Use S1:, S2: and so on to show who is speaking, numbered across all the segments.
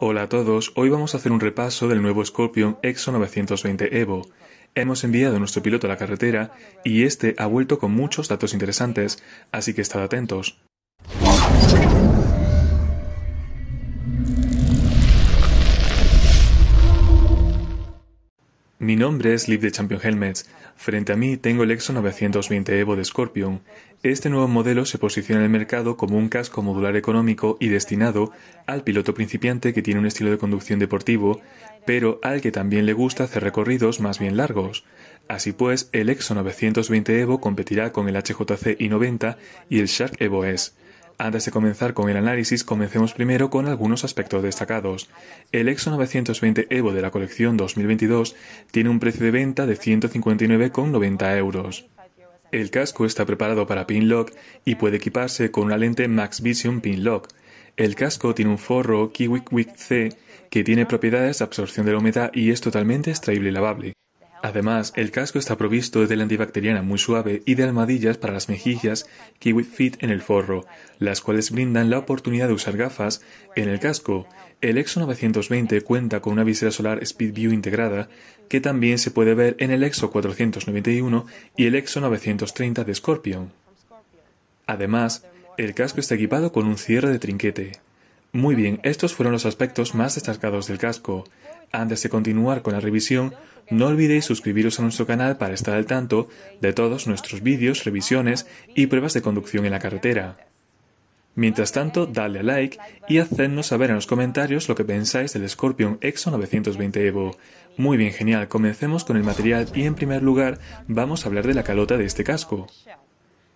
S1: Hola a todos, hoy vamos a hacer un repaso del nuevo Scorpion EXO 920 Evo. Hemos enviado a nuestro piloto a la carretera y este ha vuelto con muchos datos interesantes, así que estad atentos. Mi nombre es Liv de Champion Helmets. Frente a mí tengo el Exo 920 Evo de Scorpion. Este nuevo modelo se posiciona en el mercado como un casco modular económico y destinado al piloto principiante que tiene un estilo de conducción deportivo, pero al que también le gusta hacer recorridos más bien largos. Así pues, el Exo 920 Evo competirá con el HJC i90 y el Shark Evo S. Antes de comenzar con el análisis, comencemos primero con algunos aspectos destacados. El Exo 920 Evo de la colección 2022 tiene un precio de venta de 159,90 euros. El casco está preparado para pinlock y puede equiparse con una lente Max Vision Pinlock. El casco tiene un forro Kiwikwik C que tiene propiedades de absorción de la humedad y es totalmente extraíble y lavable. Además, el casco está provisto de la antibacteriana muy suave y de almohadillas para las mejillas que Fit en el forro, las cuales brindan la oportunidad de usar gafas en el casco. El EXO 920 cuenta con una visera solar Speed View integrada, que también se puede ver en el EXO 491 y el EXO 930 de Scorpion. Además, el casco está equipado con un cierre de trinquete. Muy bien, estos fueron los aspectos más destacados del casco. Antes de continuar con la revisión, no olvidéis suscribiros a nuestro canal para estar al tanto de todos nuestros vídeos, revisiones y pruebas de conducción en la carretera. Mientras tanto, dale a like y hacednos saber en los comentarios lo que pensáis del Scorpion EXO 920 EVO. Muy bien, genial, comencemos con el material y en primer lugar vamos a hablar de la calota de este casco.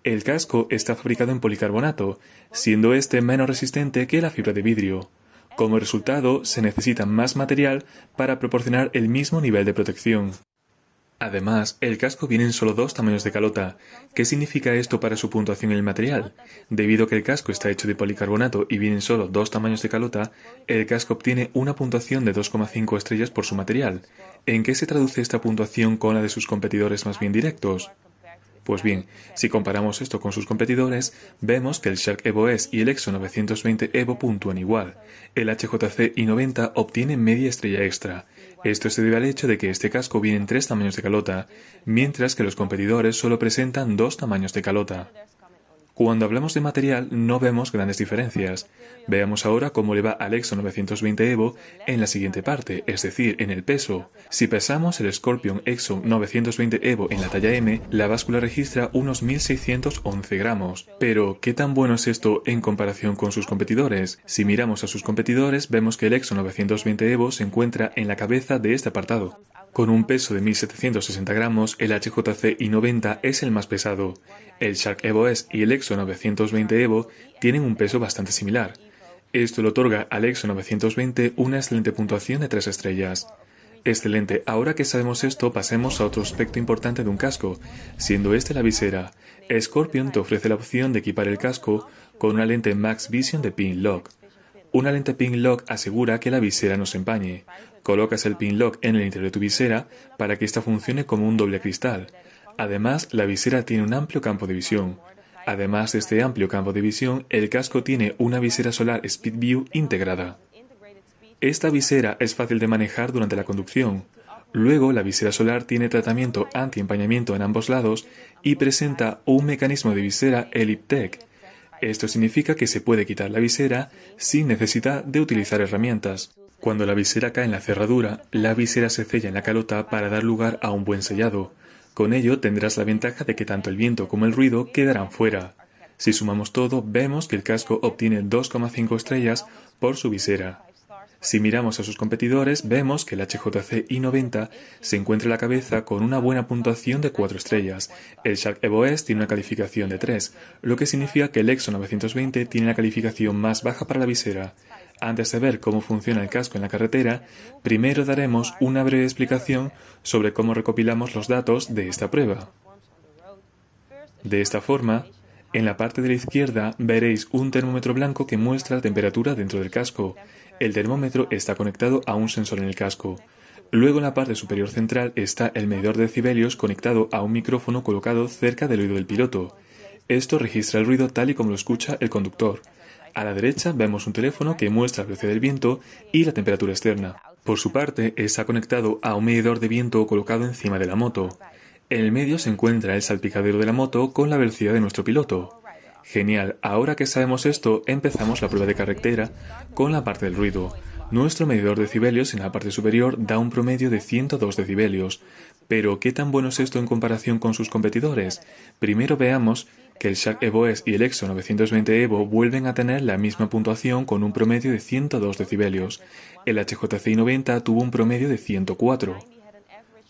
S1: El casco está fabricado en policarbonato, siendo este menos resistente que la fibra de vidrio. Como resultado, se necesita más material para proporcionar el mismo nivel de protección. Además, el casco viene en solo dos tamaños de calota. ¿Qué significa esto para su puntuación en el material? Debido a que el casco está hecho de policarbonato y vienen solo dos tamaños de calota, el casco obtiene una puntuación de 2,5 estrellas por su material. ¿En qué se traduce esta puntuación con la de sus competidores más bien directos? Pues bien, si comparamos esto con sus competidores, vemos que el Shark Evo S y el Exo 920 Evo puntúan igual. El HJC i90 obtiene media estrella extra. Esto se debe al hecho de que este casco viene en tres tamaños de calota, mientras que los competidores solo presentan dos tamaños de calota. Cuando hablamos de material no vemos grandes diferencias. Veamos ahora cómo le va al Exo 920 Evo en la siguiente parte, es decir, en el peso. Si pesamos el Scorpion Exo 920 Evo en la talla M, la báscula registra unos 1611 gramos. Pero, ¿qué tan bueno es esto en comparación con sus competidores? Si miramos a sus competidores, vemos que el Exo 920 Evo se encuentra en la cabeza de este apartado. Con un peso de 1760 gramos, el HJC i90 es el más pesado. El Shark Evo S y el EXO 920 Evo tienen un peso bastante similar. Esto le otorga al EXO 920 una excelente puntuación de 3 estrellas. Excelente, ahora que sabemos esto, pasemos a otro aspecto importante de un casco, siendo este la visera. Scorpion te ofrece la opción de equipar el casco con una lente Max Vision de Pin Lock. Una lente pin lock asegura que la visera no se empañe. Colocas el pin lock en el interior de tu visera para que ésta funcione como un doble cristal. Además, la visera tiene un amplio campo de visión. Además de este amplio campo de visión, el casco tiene una visera solar Speed View integrada. Esta visera es fácil de manejar durante la conducción. Luego, la visera solar tiene tratamiento anti-empañamiento en ambos lados y presenta un mecanismo de visera Eliptec esto significa que se puede quitar la visera sin necesidad de utilizar herramientas. Cuando la visera cae en la cerradura, la visera se sella en la calota para dar lugar a un buen sellado. Con ello tendrás la ventaja de que tanto el viento como el ruido quedarán fuera. Si sumamos todo, vemos que el casco obtiene 2,5 estrellas por su visera. Si miramos a sus competidores, vemos que el HJC i90 se encuentra en la cabeza con una buena puntuación de 4 estrellas. El Shark Evo S tiene una calificación de 3, lo que significa que el EXO 920 tiene la calificación más baja para la visera. Antes de ver cómo funciona el casco en la carretera, primero daremos una breve explicación sobre cómo recopilamos los datos de esta prueba. De esta forma, en la parte de la izquierda veréis un termómetro blanco que muestra la temperatura dentro del casco. El termómetro está conectado a un sensor en el casco. Luego en la parte superior central está el medidor de decibelios conectado a un micrófono colocado cerca del oído del piloto. Esto registra el ruido tal y como lo escucha el conductor. A la derecha vemos un teléfono que muestra la velocidad del viento y la temperatura externa. Por su parte, está conectado a un medidor de viento colocado encima de la moto. En el medio se encuentra el salpicadero de la moto con la velocidad de nuestro piloto. Genial, ahora que sabemos esto, empezamos la prueba de carretera con la parte del ruido. Nuestro medidor de decibelios en la parte superior da un promedio de 102 decibelios. Pero, ¿qué tan bueno es esto en comparación con sus competidores? Primero veamos que el Shark Evo S y el Exo 920 Evo vuelven a tener la misma puntuación con un promedio de 102 decibelios. El HJCI 90 tuvo un promedio de 104.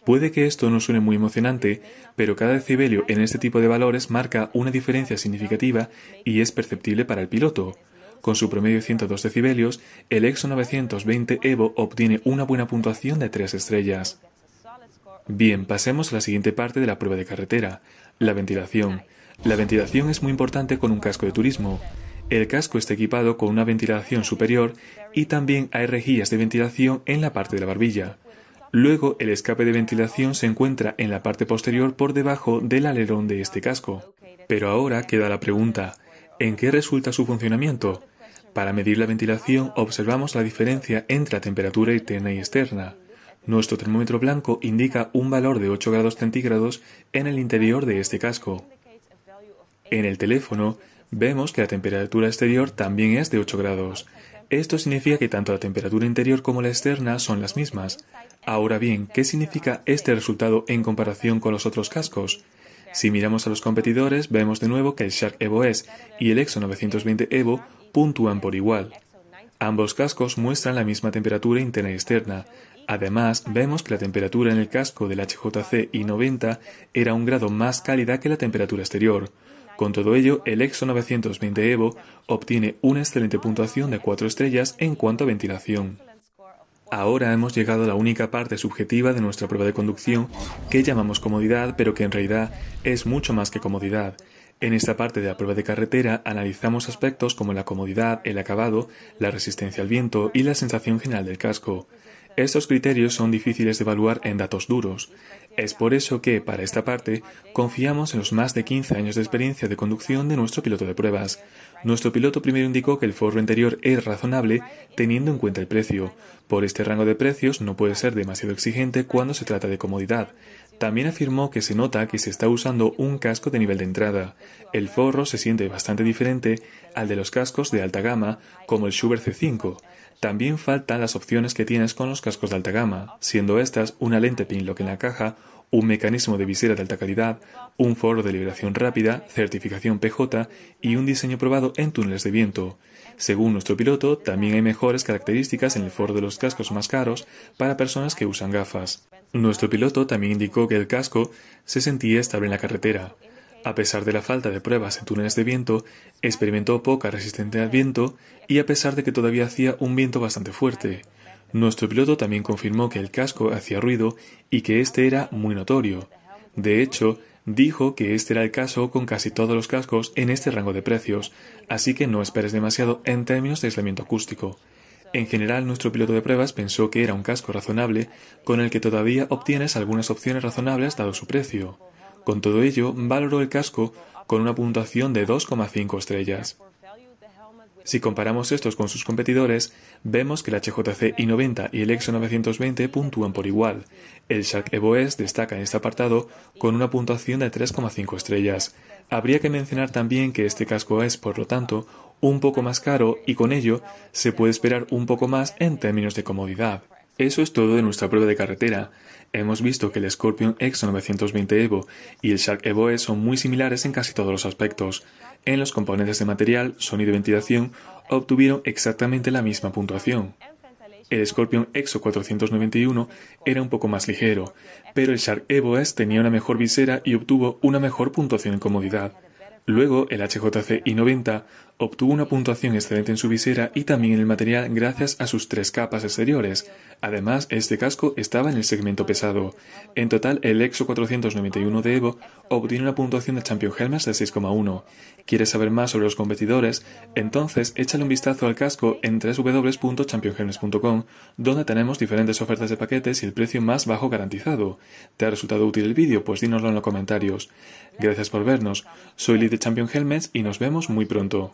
S1: Puede que esto no suene muy emocionante, pero cada decibelio en este tipo de valores marca una diferencia significativa y es perceptible para el piloto. Con su promedio de 102 decibelios, el EXO 920 EVO obtiene una buena puntuación de 3 estrellas. Bien, pasemos a la siguiente parte de la prueba de carretera, la ventilación. La ventilación es muy importante con un casco de turismo. El casco está equipado con una ventilación superior y también hay rejillas de ventilación en la parte de la barbilla. Luego, el escape de ventilación se encuentra en la parte posterior por debajo del alerón de este casco. Pero ahora queda la pregunta, ¿en qué resulta su funcionamiento? Para medir la ventilación observamos la diferencia entre la temperatura interna y externa. Nuestro termómetro blanco indica un valor de 8 grados centígrados en el interior de este casco. En el teléfono vemos que la temperatura exterior también es de 8 grados. Esto significa que tanto la temperatura interior como la externa son las mismas. Ahora bien, ¿qué significa este resultado en comparación con los otros cascos? Si miramos a los competidores, vemos de nuevo que el Shark Evo S y el Exo 920 Evo puntúan por igual. Ambos cascos muestran la misma temperatura interna y externa. Además, vemos que la temperatura en el casco del HJC I90 era un grado más cálida que la temperatura exterior. Con todo ello, el EXO 920 EVO obtiene una excelente puntuación de 4 estrellas en cuanto a ventilación. Ahora hemos llegado a la única parte subjetiva de nuestra prueba de conducción que llamamos comodidad, pero que en realidad es mucho más que comodidad. En esta parte de la prueba de carretera analizamos aspectos como la comodidad, el acabado, la resistencia al viento y la sensación general del casco. Estos criterios son difíciles de evaluar en datos duros. Es por eso que, para esta parte, confiamos en los más de 15 años de experiencia de conducción de nuestro piloto de pruebas. Nuestro piloto primero indicó que el forro interior es razonable teniendo en cuenta el precio. Por este rango de precios no puede ser demasiado exigente cuando se trata de comodidad. También afirmó que se nota que se está usando un casco de nivel de entrada. El forro se siente bastante diferente al de los cascos de alta gama, como el Schubert C5. También faltan las opciones que tienes con los cascos de alta gama, siendo estas una lente pinlock en la caja, un mecanismo de visera de alta calidad, un foro de liberación rápida, certificación PJ y un diseño probado en túneles de viento. Según nuestro piloto, también hay mejores características en el foro de los cascos más caros para personas que usan gafas. Nuestro piloto también indicó que el casco se sentía estable en la carretera. A pesar de la falta de pruebas en túneles de viento, experimentó poca resistencia al viento y a pesar de que todavía hacía un viento bastante fuerte. Nuestro piloto también confirmó que el casco hacía ruido y que este era muy notorio. De hecho, dijo que este era el caso con casi todos los cascos en este rango de precios, así que no esperes demasiado en términos de aislamiento acústico. En general, nuestro piloto de pruebas pensó que era un casco razonable con el que todavía obtienes algunas opciones razonables dado su precio. Con todo ello, valoró el casco con una puntuación de 2,5 estrellas. Si comparamos estos con sus competidores, vemos que la HJC i90 y el EXO 920 puntúan por igual. El Shark Evo S destaca en este apartado con una puntuación de 3,5 estrellas. Habría que mencionar también que este casco es, por lo tanto, un poco más caro y con ello se puede esperar un poco más en términos de comodidad. Eso es todo de nuestra prueba de carretera. Hemos visto que el Scorpion X920 Evo y el Shark Evo S e son muy similares en casi todos los aspectos. En los componentes de material, sonido y ventilación obtuvieron exactamente la misma puntuación. El Scorpion EXO 491 era un poco más ligero, pero el Shark Evo S e tenía una mejor visera y obtuvo una mejor puntuación en comodidad. Luego el HJC I90 Obtuvo una puntuación excelente en su visera y también en el material gracias a sus tres capas exteriores. Además, este casco estaba en el segmento pesado. En total, el EXO 491 de Evo obtiene una puntuación de Champion Helmets de 6,1. ¿Quieres saber más sobre los competidores? Entonces, échale un vistazo al casco en www.championhelmets.com, donde tenemos diferentes ofertas de paquetes y el precio más bajo garantizado. ¿Te ha resultado útil el vídeo? Pues dínoslo en los comentarios. Gracias por vernos. Soy Lee de Champion Helmets y nos vemos muy pronto.